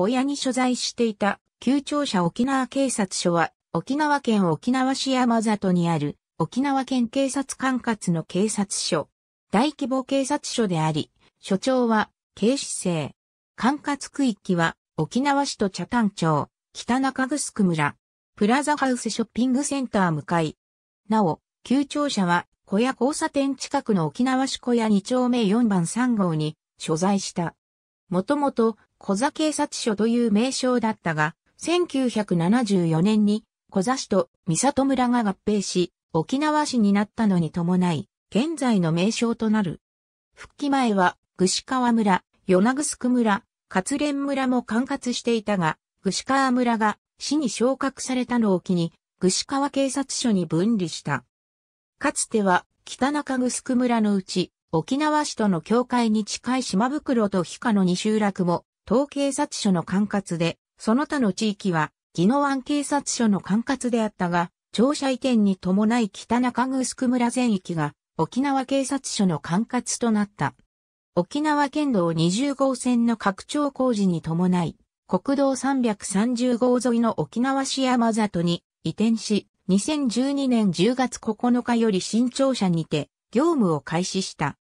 小屋に所在していた旧庁舎沖縄警察署は沖縄県沖縄市山里にある沖縄県警察管轄の警察署。大規模警察署であり、署長は警視正。管轄区域は沖縄市と茶谷町、北中城村、プラザハウスショッピングセンター向かい。なお、旧庁舎は小屋交差点近くの沖縄市小屋2丁目4番3号に所在した。もともと小座警察署という名称だったが、1974年に小座市と三里村が合併し、沖縄市になったのに伴い、現在の名称となる。復帰前は、串川村、与那城村、勝連村も管轄していたが、串川村が市に昇格されたのを機に、串川警察署に分離した。かつては、北中城村のうち、沖縄市との境界に近い島袋と日下の2集落も、東警察署の管轄で、その他の地域は、宜野湾警察署の管轄であったが、庁舎移転に伴い北中城村全域が、沖縄警察署の管轄となった。沖縄県道20号線の拡張工事に伴い、国道330号沿いの沖縄市山里に移転し、2012年10月9日より新庁舎にて業務を開始した。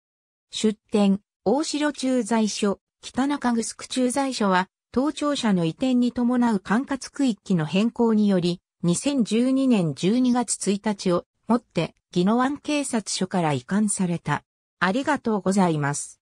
出店、大城駐在所、北中城駐在所は、当庁舎の移転に伴う管轄区域の変更により、2012年12月1日をもって、宜野湾警察署から移管された。ありがとうございます。